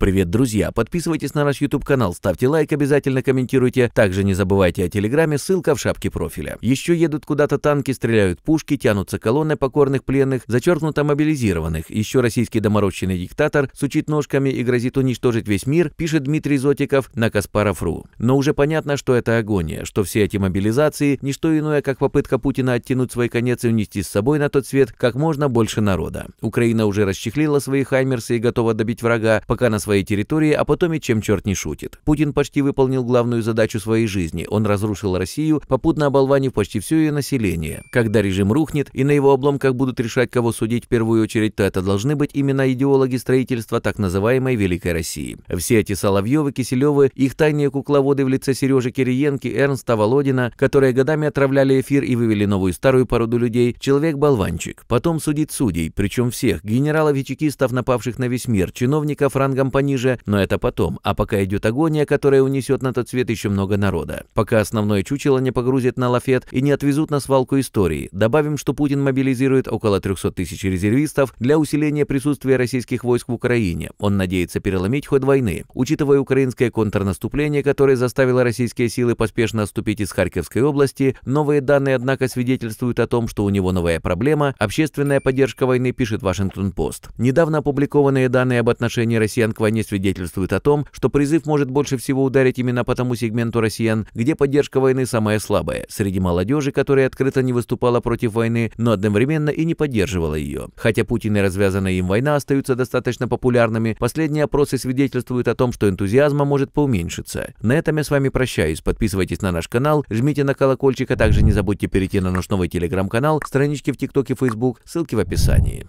Привет, друзья! Подписывайтесь на наш YouTube-канал, ставьте лайк, обязательно комментируйте. Также не забывайте о Телеграме, ссылка в шапке профиля. Еще едут куда-то танки, стреляют пушки, тянутся колонны покорных пленных, зачеркнуто мобилизированных. Еще российский доморощенный диктатор сучит ножками и грозит уничтожить весь мир, пишет Дмитрий Зотиков на Каспаров.ру. Но уже понятно, что это агония, что все эти мобилизации – ничто иное, как попытка Путина оттянуть свой конец и унести с собой на тот свет как можно больше народа. Украина уже расчехлила свои хаймерсы и готова добить врага, пока нас своей территории, а потом и чем черт не шутит. Путин почти выполнил главную задачу своей жизни. Он разрушил Россию, попутно оболванив почти все ее население. Когда режим рухнет и на его обломках будут решать, кого судить в первую очередь, то это должны быть именно идеологи строительства так называемой Великой России. Все эти Соловьевы, Киселевы, их тайные кукловоды в лице Сережи Кириенки, Эрнста Володина, которые годами отравляли эфир и вывели новую старую породу людей, человек-болванчик. Потом судит судей, причем всех, генералов и чекистов, напавших на весь мир, чиновников рангом пониже, но это потом, а пока идет агония, которая унесет на тот свет еще много народа. Пока основное чучело не погрузят на лафет и не отвезут на свалку истории. Добавим, что Путин мобилизирует около 300 тысяч резервистов для усиления присутствия российских войск в Украине. Он надеется переломить ход войны. Учитывая украинское контрнаступление, которое заставило российские силы поспешно отступить из Харьковской области, новые данные, однако, свидетельствуют о том, что у него новая проблема – общественная поддержка войны, пишет Вашингтон-Пост. Недавно опубликованные данные об отношении россиян к войне войне свидетельствует о том, что призыв может больше всего ударить именно по тому сегменту россиян, где поддержка войны самая слабая, среди молодежи, которая открыто не выступала против войны, но одновременно и не поддерживала ее. Хотя Путин и развязанная им война остаются достаточно популярными, последние опросы свидетельствуют о том, что энтузиазма может поуменьшиться. На этом я с вами прощаюсь, подписывайтесь на наш канал, жмите на колокольчик, а также не забудьте перейти на наш новый телеграм-канал, странички в ТикТоке и Фейсбук, ссылки в описании.